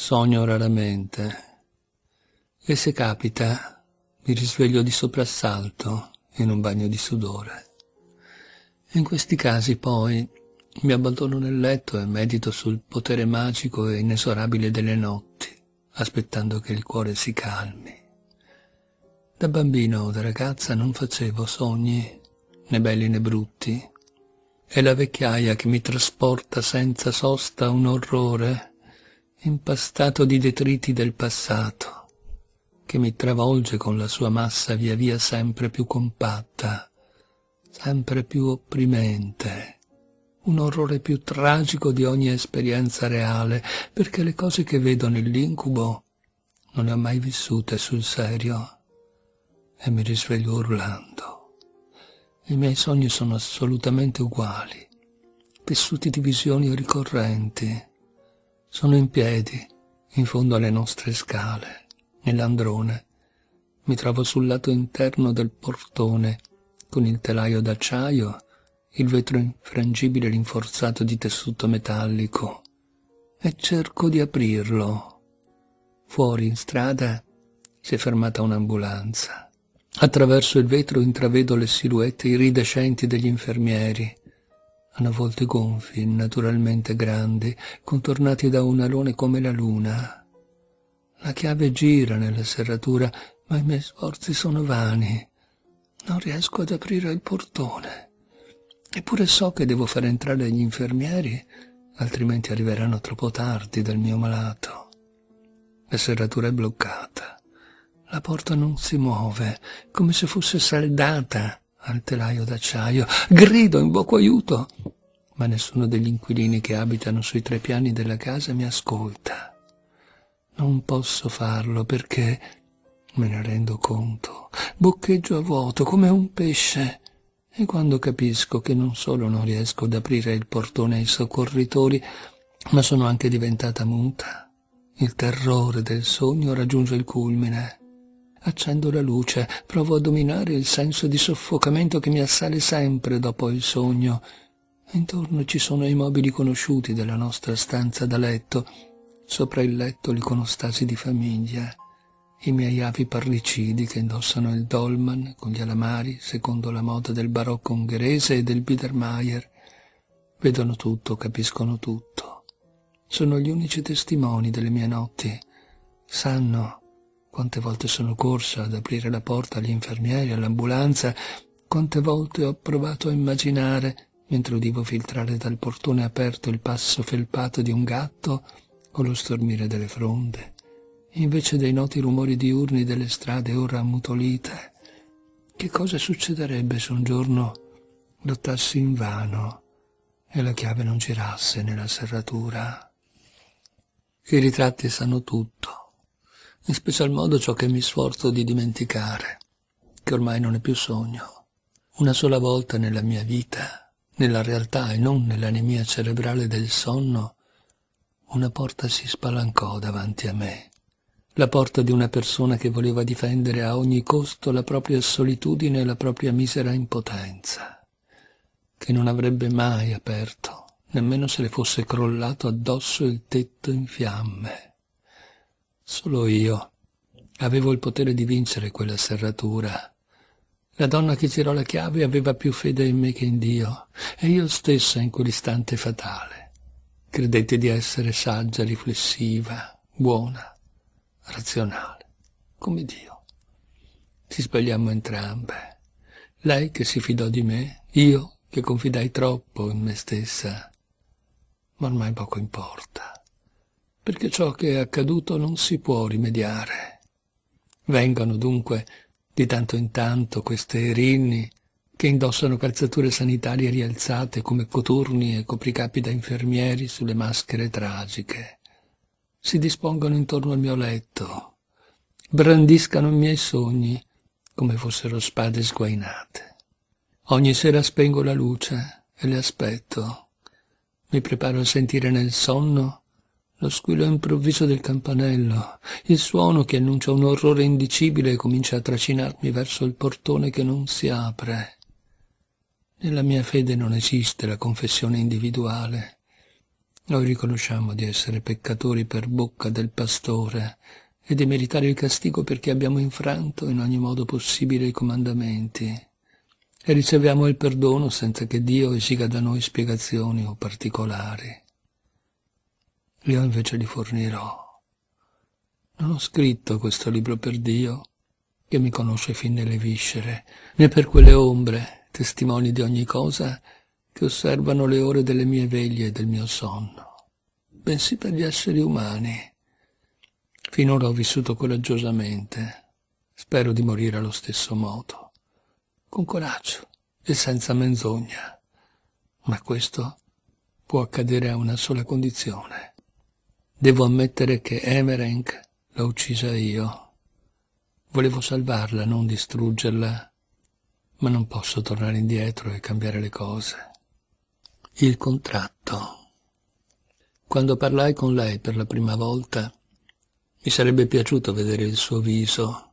Sogno raramente. E se capita, mi risveglio di soprassalto in un bagno di sudore. E in questi casi poi mi abbandono nel letto e medito sul potere magico e inesorabile delle notti, aspettando che il cuore si calmi. Da bambino o da ragazza non facevo sogni, né belli né brutti. È la vecchiaia che mi trasporta senza sosta un orrore impastato di detriti del passato, che mi travolge con la sua massa via via sempre più compatta, sempre più opprimente, un orrore più tragico di ogni esperienza reale, perché le cose che vedo nell'incubo non le ho mai vissute sul serio. E mi risveglio urlando. I miei sogni sono assolutamente uguali, vissuti di visioni ricorrenti, sono in piedi, in fondo alle nostre scale, nell'androne. Mi trovo sul lato interno del portone, con il telaio d'acciaio, il vetro infrangibile rinforzato di tessuto metallico, e cerco di aprirlo. Fuori in strada si è fermata un'ambulanza. Attraverso il vetro intravedo le silhouette iridescenti degli infermieri, alla volte gonfi, naturalmente grandi, contornati da un alone come la luna. La chiave gira nella serratura, ma i miei sforzi sono vani. Non riesco ad aprire il portone. Eppure so che devo far entrare gli infermieri, altrimenti arriveranno troppo tardi dal mio malato. La serratura è bloccata. La porta non si muove, come se fosse saldata al telaio d'acciaio, grido, invoco aiuto, ma nessuno degli inquilini che abitano sui tre piani della casa mi ascolta. Non posso farlo perché, me ne rendo conto, boccheggio a vuoto come un pesce, e quando capisco che non solo non riesco ad aprire il portone ai soccorritori, ma sono anche diventata muta, il terrore del sogno raggiunge il culmine. Accendo la luce, provo a dominare il senso di soffocamento che mi assale sempre dopo il sogno. Intorno ci sono i mobili conosciuti della nostra stanza da letto. Sopra il letto l'iconostasi di famiglia. I miei avi parricidi che indossano il dolman con gli alamari, secondo la moda del barocco ungherese e del Biedermeier. Vedono tutto, capiscono tutto. Sono gli unici testimoni delle mie notti. Sanno quante volte sono corso ad aprire la porta agli infermieri, all'ambulanza, quante volte ho provato a immaginare, mentre udivo filtrare dal portone aperto il passo felpato di un gatto o lo stormire delle fronde, invece dei noti rumori diurni delle strade ora ammutolite. Che cosa succederebbe se un giorno lottassi invano e la chiave non girasse nella serratura? I ritratti sanno tutto in special modo ciò che mi sforzo di dimenticare, che ormai non è più sogno. Una sola volta nella mia vita, nella realtà e non nell'anemia cerebrale del sonno, una porta si spalancò davanti a me. La porta di una persona che voleva difendere a ogni costo la propria solitudine e la propria misera impotenza, che non avrebbe mai aperto, nemmeno se le fosse crollato addosso il tetto in fiamme. Solo io. Avevo il potere di vincere quella serratura. La donna che girò la chiave aveva più fede in me che in Dio, e io stessa in quell'istante fatale. Credetti di essere saggia, riflessiva, buona, razionale, come Dio. Ci sbagliammo entrambe. Lei che si fidò di me, io che confidai troppo in me stessa. Ma ormai poco importa perché ciò che è accaduto non si può rimediare. Vengano dunque di tanto in tanto queste rinni che indossano calzature sanitarie rialzate come coturni e copricapi da infermieri sulle maschere tragiche. Si dispongano intorno al mio letto, brandiscano i miei sogni come fossero spade sguainate. Ogni sera spengo la luce e le aspetto. Mi preparo a sentire nel sonno lo squillo improvviso del campanello, il suono che annuncia un orrore indicibile e comincia a tracinarmi verso il portone che non si apre. Nella mia fede non esiste la confessione individuale. Noi riconosciamo di essere peccatori per bocca del pastore e di meritare il castigo perché abbiamo infranto in ogni modo possibile i comandamenti e riceviamo il perdono senza che Dio esiga da noi spiegazioni o particolari io invece li fornirò. Non ho scritto questo libro per Dio, che mi conosce fin nelle viscere, né per quelle ombre, testimoni di ogni cosa, che osservano le ore delle mie veglie e del mio sonno, bensì per gli esseri umani. Finora ho vissuto coraggiosamente, spero di morire allo stesso modo, con coraggio e senza menzogna, ma questo può accadere a una sola condizione Devo ammettere che Emerenk l'ho uccisa io. Volevo salvarla, non distruggerla, ma non posso tornare indietro e cambiare le cose. Il contratto. Quando parlai con lei per la prima volta, mi sarebbe piaciuto vedere il suo viso,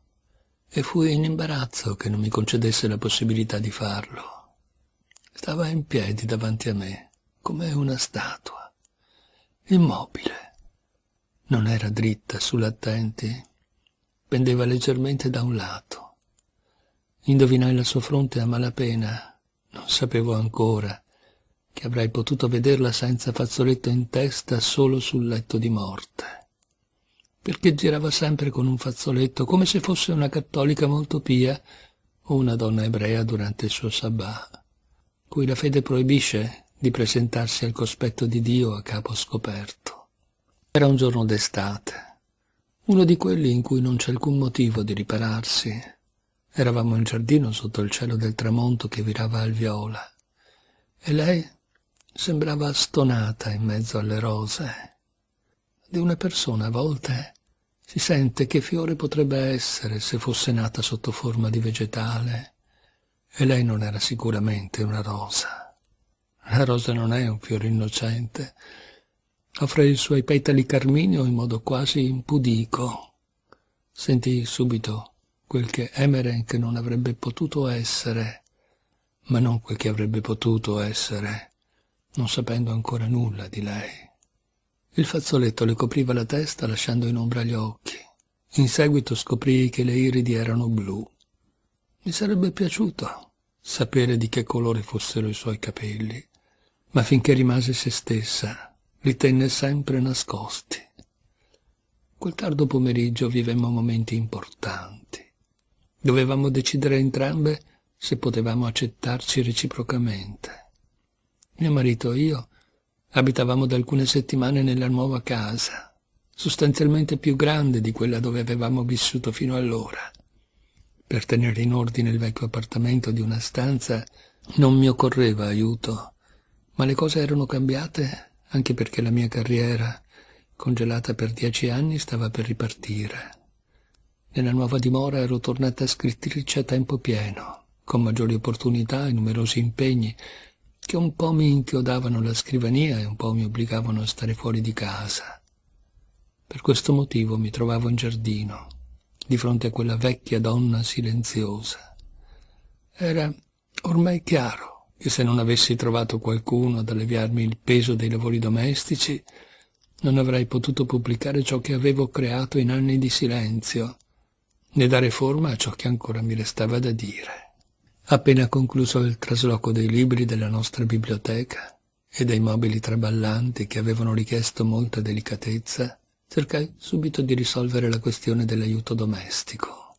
e fui in imbarazzo che non mi concedesse la possibilità di farlo. Stava in piedi davanti a me, come una statua, immobile non era dritta sull'attenti, pendeva leggermente da un lato. Indovinai la sua fronte a malapena, non sapevo ancora che avrei potuto vederla senza fazzoletto in testa solo sul letto di morte. Perché girava sempre con un fazzoletto, come se fosse una cattolica molto pia o una donna ebrea durante il suo sabbat, cui la fede proibisce di presentarsi al cospetto di Dio a capo scoperto. Era un giorno d'estate, uno di quelli in cui non c'è alcun motivo di ripararsi. Eravamo in giardino sotto il cielo del tramonto che virava al viola, e lei sembrava stonata in mezzo alle rose. Di una persona a volte si sente che fiore potrebbe essere se fosse nata sotto forma di vegetale, e lei non era sicuramente una rosa. La rosa non è un fiore innocente, offre i suoi petali carminio in modo quasi impudico. Sentì subito quel che Emeren non avrebbe potuto essere, ma non quel che avrebbe potuto essere, non sapendo ancora nulla di lei. Il fazzoletto le copriva la testa lasciando in ombra gli occhi. In seguito scoprì che le iridi erano blu. Mi sarebbe piaciuto sapere di che colore fossero i suoi capelli, ma finché rimase se stessa, li tenne sempre nascosti. Quel tardo pomeriggio vivemmo momenti importanti. Dovevamo decidere entrambe se potevamo accettarci reciprocamente. Mio marito e io abitavamo da alcune settimane nella nuova casa, sostanzialmente più grande di quella dove avevamo vissuto fino allora. Per tenere in ordine il vecchio appartamento di una stanza non mi occorreva aiuto, ma le cose erano cambiate anche perché la mia carriera, congelata per dieci anni, stava per ripartire. Nella nuova dimora ero tornata scrittrice a tempo pieno, con maggiori opportunità e numerosi impegni, che un po' mi inchiodavano la scrivania e un po' mi obbligavano a stare fuori di casa. Per questo motivo mi trovavo in giardino, di fronte a quella vecchia donna silenziosa. Era ormai chiaro che se non avessi trovato qualcuno ad alleviarmi il peso dei lavori domestici, non avrei potuto pubblicare ciò che avevo creato in anni di silenzio, né dare forma a ciò che ancora mi restava da dire. Appena concluso il trasloco dei libri della nostra biblioteca e dei mobili traballanti che avevano richiesto molta delicatezza, cercai subito di risolvere la questione dell'aiuto domestico.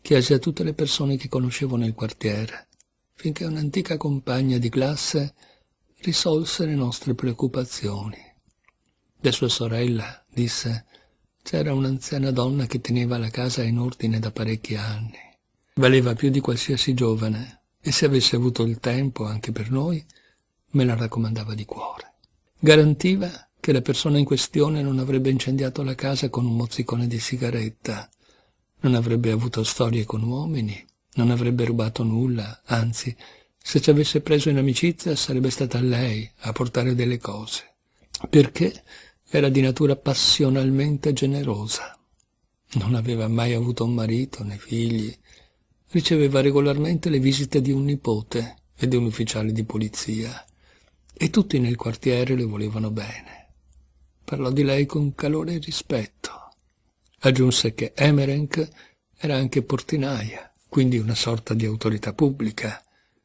Chiesi a tutte le persone che conoscevo nel quartiere finché un'antica compagna di classe risolse le nostre preoccupazioni. De sua sorella, disse, c'era un'anziana donna che teneva la casa in ordine da parecchi anni. Valeva più di qualsiasi giovane e se avesse avuto il tempo anche per noi, me la raccomandava di cuore. Garantiva che la persona in questione non avrebbe incendiato la casa con un mozzicone di sigaretta, non avrebbe avuto storie con uomini, non avrebbe rubato nulla, anzi, se ci avesse preso in amicizia sarebbe stata lei a portare delle cose, perché era di natura passionalmente generosa. Non aveva mai avuto un marito né figli. Riceveva regolarmente le visite di un nipote e di un ufficiale di polizia, e tutti nel quartiere le volevano bene. Parlò di lei con calore e rispetto. Aggiunse che Emerenk era anche portinaia quindi una sorta di autorità pubblica.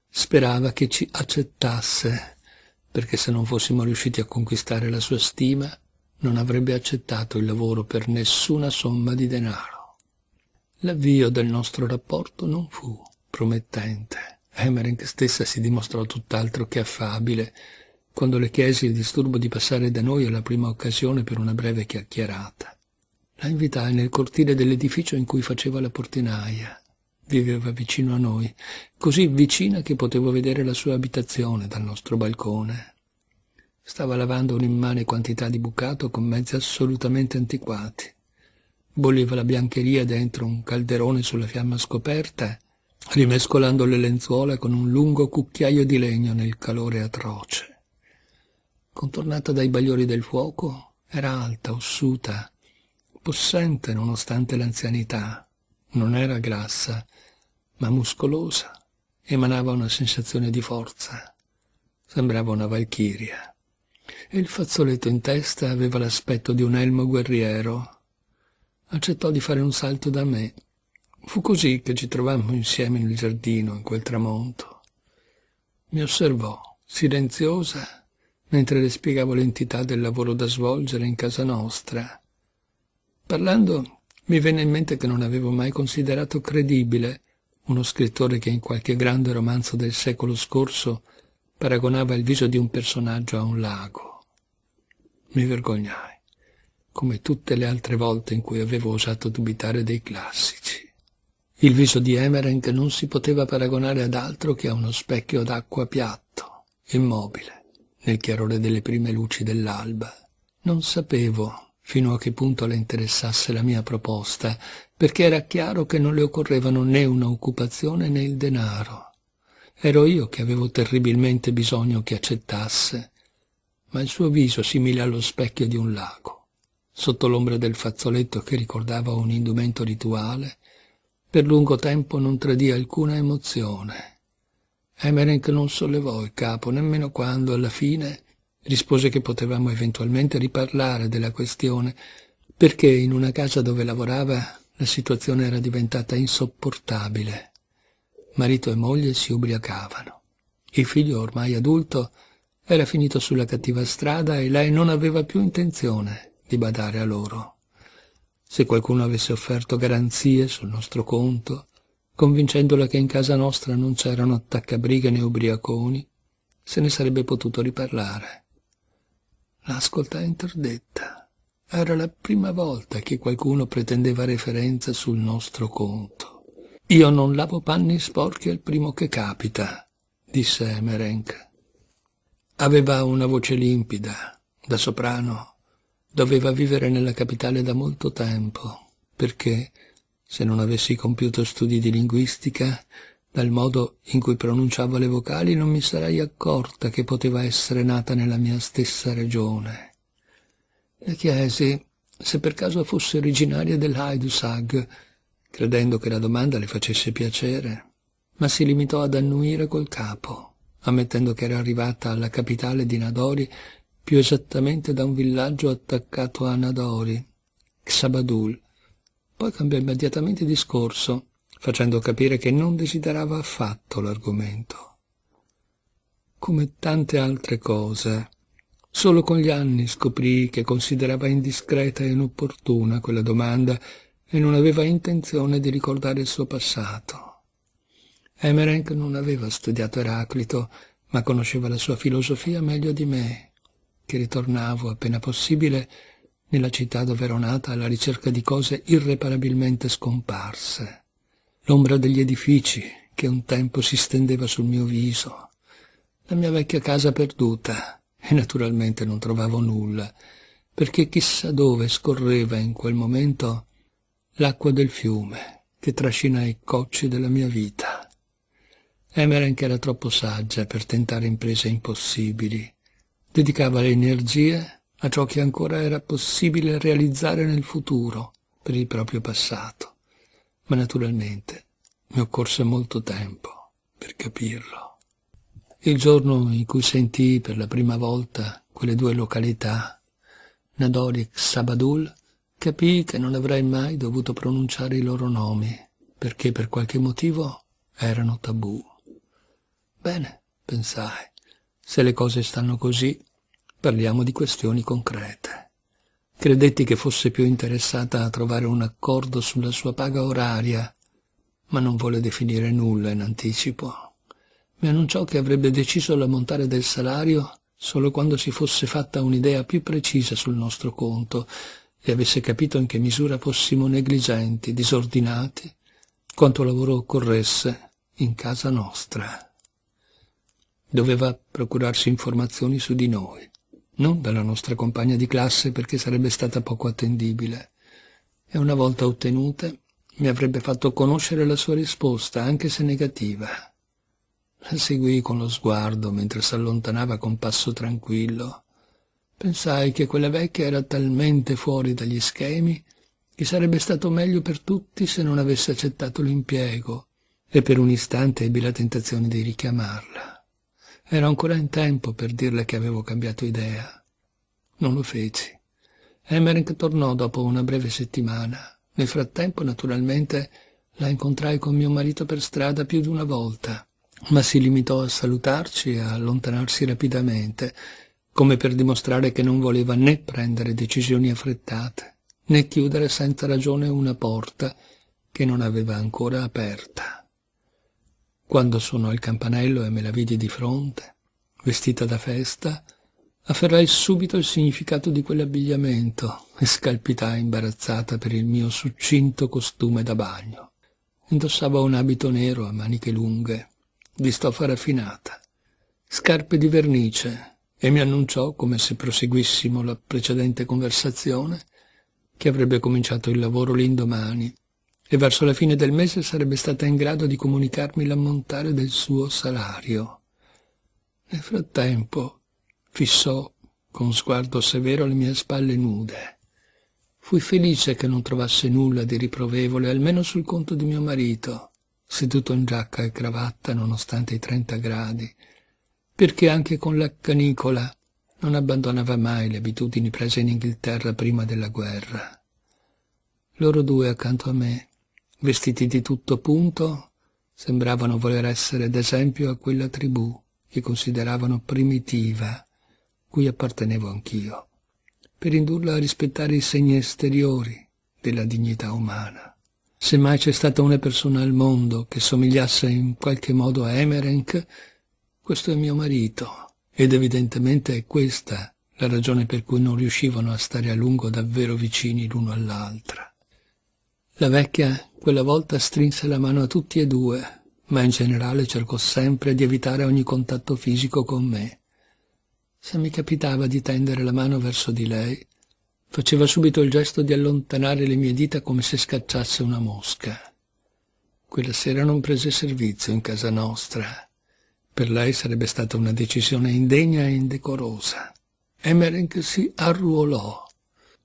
Sperava che ci accettasse, perché se non fossimo riusciti a conquistare la sua stima, non avrebbe accettato il lavoro per nessuna somma di denaro. L'avvio del nostro rapporto non fu promettente. Hemering stessa si dimostrò tutt'altro che affabile quando le chiesi il disturbo di passare da noi alla prima occasione per una breve chiacchierata. La invitai nel cortile dell'edificio in cui faceva la portinaia viveva vicino a noi, così vicina che potevo vedere la sua abitazione dal nostro balcone. Stava lavando un'immane quantità di bucato con mezzi assolutamente antiquati. Bolliva la biancheria dentro un calderone sulla fiamma scoperta, rimescolando le lenzuola con un lungo cucchiaio di legno nel calore atroce. Contornata dai bagliori del fuoco, era alta, ossuta, possente nonostante l'anzianità. Non era grassa, ma muscolosa, emanava una sensazione di forza. Sembrava una valchiria. E il fazzoletto in testa aveva l'aspetto di un elmo guerriero. Accettò di fare un salto da me. Fu così che ci trovammo insieme nel giardino, in quel tramonto. Mi osservò, silenziosa, mentre le spiegavo l'entità del lavoro da svolgere in casa nostra. Parlando, mi venne in mente che non avevo mai considerato credibile uno scrittore che in qualche grande romanzo del secolo scorso paragonava il viso di un personaggio a un lago. Mi vergognai, come tutte le altre volte in cui avevo osato dubitare dei classici. Il viso di Emerent non si poteva paragonare ad altro che a uno specchio d'acqua piatto, immobile, nel chiarore delle prime luci dell'alba. Non sapevo fino a che punto le interessasse la mia proposta, perché era chiaro che non le occorrevano né un'occupazione né il denaro. Ero io che avevo terribilmente bisogno che accettasse, ma il suo viso simile allo specchio di un lago, sotto l'ombra del fazzoletto che ricordava un indumento rituale, per lungo tempo non tradì alcuna emozione. Emmerich non sollevò il capo nemmeno quando, alla fine, rispose che potevamo eventualmente riparlare della questione, perché in una casa dove lavorava la situazione era diventata insopportabile. Marito e moglie si ubriacavano. Il figlio ormai adulto era finito sulla cattiva strada e lei non aveva più intenzione di badare a loro. Se qualcuno avesse offerto garanzie sul nostro conto, convincendola che in casa nostra non c'erano attaccabrighe né ubriaconi, se ne sarebbe potuto riparlare l'ascoltà interdetta. Era la prima volta che qualcuno pretendeva referenza sul nostro conto. Io non lavo panni sporchi al primo che capita, disse Emerenk. Aveva una voce limpida, da soprano. Doveva vivere nella capitale da molto tempo, perché, se non avessi compiuto studi di linguistica, dal modo in cui pronunciavo le vocali non mi sarei accorta che poteva essere nata nella mia stessa regione. Le chiesi se per caso fosse originaria dell'Haidusag, credendo che la domanda le facesse piacere, ma si limitò ad annuire col capo, ammettendo che era arrivata alla capitale di Nadori più esattamente da un villaggio attaccato a Nadori, Xabadul. Poi cambiò immediatamente discorso facendo capire che non desiderava affatto l'argomento. Come tante altre cose, solo con gli anni scoprì che considerava indiscreta e inopportuna quella domanda e non aveva intenzione di ricordare il suo passato. Emerenc non aveva studiato Eraclito, ma conosceva la sua filosofia meglio di me, che ritornavo appena possibile nella città dove ero nata alla ricerca di cose irreparabilmente scomparse l'ombra degli edifici che un tempo si stendeva sul mio viso, la mia vecchia casa perduta, e naturalmente non trovavo nulla, perché chissà dove scorreva in quel momento l'acqua del fiume che trascina i cocci della mia vita. Emerenk era troppo saggia per tentare imprese impossibili, dedicava le energie a ciò che ancora era possibile realizzare nel futuro per il proprio passato ma naturalmente mi occorse molto tempo per capirlo. Il giorno in cui sentii per la prima volta quelle due località, Nadori e Sabadul, capii che non avrei mai dovuto pronunciare i loro nomi, perché per qualche motivo erano tabù. Bene, pensai, se le cose stanno così, parliamo di questioni concrete. Credetti che fosse più interessata a trovare un accordo sulla sua paga oraria, ma non volle definire nulla in anticipo. Mi annunciò che avrebbe deciso l'ammontare del salario solo quando si fosse fatta un'idea più precisa sul nostro conto e avesse capito in che misura fossimo negligenti, disordinati, quanto lavoro occorresse in casa nostra. Doveva procurarsi informazioni su di noi non dalla nostra compagna di classe perché sarebbe stata poco attendibile. E una volta ottenuta, mi avrebbe fatto conoscere la sua risposta, anche se negativa. La seguii con lo sguardo mentre s'allontanava con passo tranquillo. Pensai che quella vecchia era talmente fuori dagli schemi che sarebbe stato meglio per tutti se non avesse accettato l'impiego, e per un istante ebbi la tentazione di richiamarla. Ero ancora in tempo per dirle che avevo cambiato idea. Non lo feci. Emmerich tornò dopo una breve settimana. Nel frattempo, naturalmente, la incontrai con mio marito per strada più di una volta, ma si limitò a salutarci e a allontanarsi rapidamente, come per dimostrare che non voleva né prendere decisioni affrettate, né chiudere senza ragione una porta che non aveva ancora aperta. Quando suonò il campanello e me la vidi di fronte, vestita da festa, afferrai subito il significato di quell'abbigliamento e scalpitai imbarazzata per il mio succinto costume da bagno. Indossava un abito nero a maniche lunghe, di stoffa raffinata, scarpe di vernice, e mi annunciò, come se proseguissimo la precedente conversazione, che avrebbe cominciato il lavoro l'indomani e verso la fine del mese sarebbe stata in grado di comunicarmi l'ammontare del suo salario. Nel frattempo fissò con sguardo severo le mie spalle nude. Fui felice che non trovasse nulla di riprovevole, almeno sul conto di mio marito, seduto in giacca e cravatta nonostante i trenta gradi, perché anche con la canicola non abbandonava mai le abitudini prese in Inghilterra prima della guerra. Loro due accanto a me vestiti di tutto punto, sembravano voler essere d'esempio a quella tribù che consideravano primitiva, cui appartenevo anch'io, per indurla a rispettare i segni esteriori della dignità umana. Se mai c'è stata una persona al mondo che somigliasse in qualche modo a Emerenk, questo è mio marito, ed evidentemente è questa la ragione per cui non riuscivano a stare a lungo davvero vicini l'uno all'altra. La vecchia quella volta strinse la mano a tutti e due, ma in generale cercò sempre di evitare ogni contatto fisico con me. Se mi capitava di tendere la mano verso di lei, faceva subito il gesto di allontanare le mie dita come se scacciasse una mosca. Quella sera non prese servizio in casa nostra. Per lei sarebbe stata una decisione indegna e indecorosa. Emmerich si arruolò.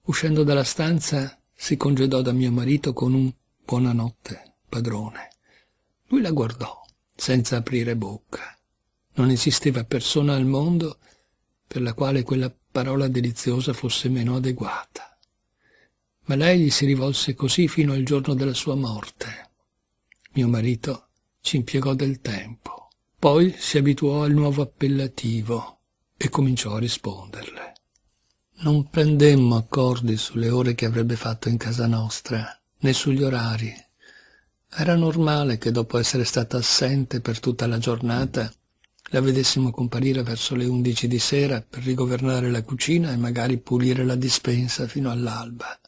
Uscendo dalla stanza si congedò da mio marito con un buonanotte, padrone. Lui la guardò, senza aprire bocca. Non esisteva persona al mondo per la quale quella parola deliziosa fosse meno adeguata. Ma lei gli si rivolse così fino al giorno della sua morte. Mio marito ci impiegò del tempo. Poi si abituò al nuovo appellativo e cominciò a risponderle. Non prendemmo accordi sulle ore che avrebbe fatto in casa nostra, né sugli orari. Era normale che dopo essere stata assente per tutta la giornata la vedessimo comparire verso le undici di sera per rigovernare la cucina e magari pulire la dispensa fino all'alba.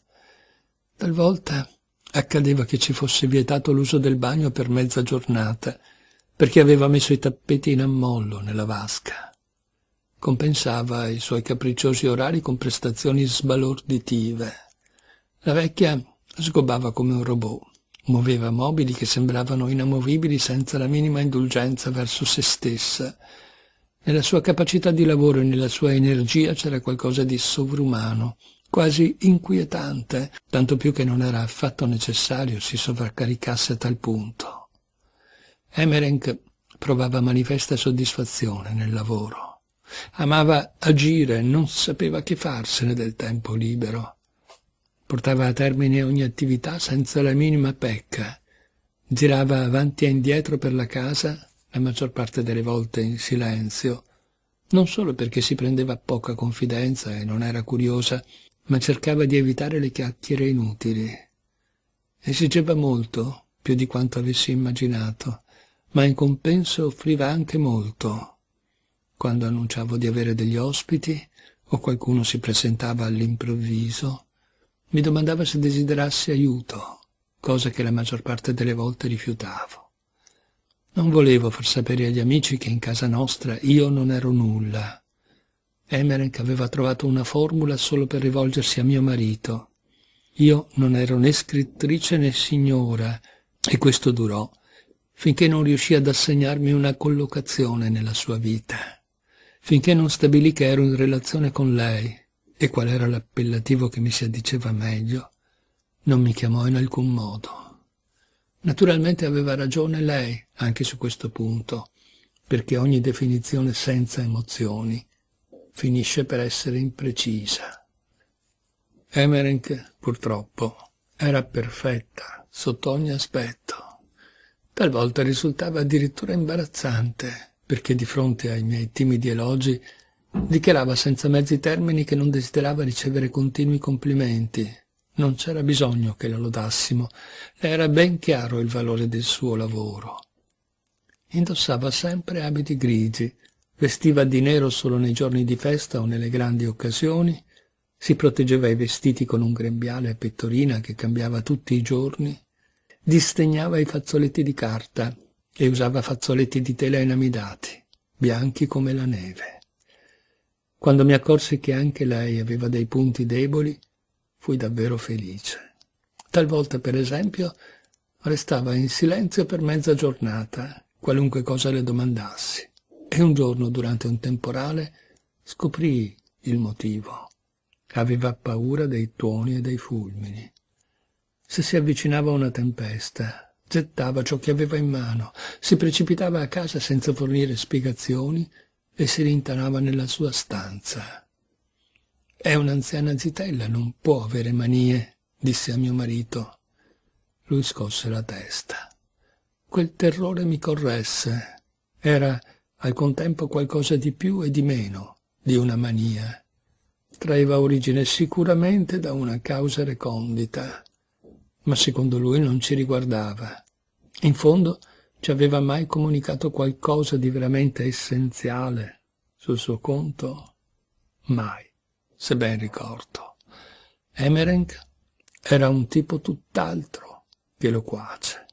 Talvolta accadeva che ci fosse vietato l'uso del bagno per mezza giornata, perché aveva messo i tappeti in ammollo nella vasca compensava i suoi capricciosi orari con prestazioni sbalorditive. La vecchia sgobbava come un robot, muoveva mobili che sembravano inamovibili senza la minima indulgenza verso se stessa. Nella sua capacità di lavoro e nella sua energia c'era qualcosa di sovrumano, quasi inquietante, tanto più che non era affatto necessario si sovraccaricasse a tal punto. Emerenk provava manifesta soddisfazione nel lavoro. Amava agire, non sapeva che farsene del tempo libero. Portava a termine ogni attività senza la minima pecca. Girava avanti e indietro per la casa, la maggior parte delle volte in silenzio, non solo perché si prendeva poca confidenza e non era curiosa, ma cercava di evitare le chiacchiere inutili. Esigeva molto, più di quanto avessi immaginato, ma in compenso offriva anche molto quando annunciavo di avere degli ospiti o qualcuno si presentava all'improvviso, mi domandava se desiderassi aiuto, cosa che la maggior parte delle volte rifiutavo. Non volevo far sapere agli amici che in casa nostra io non ero nulla. Emmerich aveva trovato una formula solo per rivolgersi a mio marito. Io non ero né scrittrice né signora, e questo durò finché non riuscì ad assegnarmi una collocazione nella sua vita finché non stabilì che ero in relazione con lei e qual era l'appellativo che mi si addiceva meglio, non mi chiamò in alcun modo. Naturalmente aveva ragione lei anche su questo punto, perché ogni definizione senza emozioni finisce per essere imprecisa. Emmerich, purtroppo, era perfetta sotto ogni aspetto. Talvolta risultava addirittura imbarazzante perché di fronte ai miei timidi elogi dichiarava senza mezzi termini che non desiderava ricevere continui complimenti. Non c'era bisogno che la lodassimo, le era ben chiaro il valore del suo lavoro. Indossava sempre abiti grigi, vestiva di nero solo nei giorni di festa o nelle grandi occasioni, si proteggeva i vestiti con un grembiale a pettorina che cambiava tutti i giorni, disdegnava i fazzoletti di carta, e usava fazzoletti di tela inamidati, bianchi come la neve. Quando mi accorsi che anche lei aveva dei punti deboli, fui davvero felice. Talvolta, per esempio, restava in silenzio per mezza giornata, qualunque cosa le domandassi, e un giorno, durante un temporale, scoprì il motivo. Aveva paura dei tuoni e dei fulmini. Se si avvicinava una tempesta, gettava ciò che aveva in mano, si precipitava a casa senza fornire spiegazioni e si rintanava nella sua stanza. È un'anziana zitella, non può avere manie, disse a mio marito. Lui scosse la testa. Quel terrore mi corresse. Era al contempo qualcosa di più e di meno di una mania. Traeva origine sicuramente da una causa recondita, ma secondo lui non ci riguardava. In fondo ci aveva mai comunicato qualcosa di veramente essenziale sul suo conto? Mai, se ben ricordo. Emerenk era un tipo tutt'altro che loquace.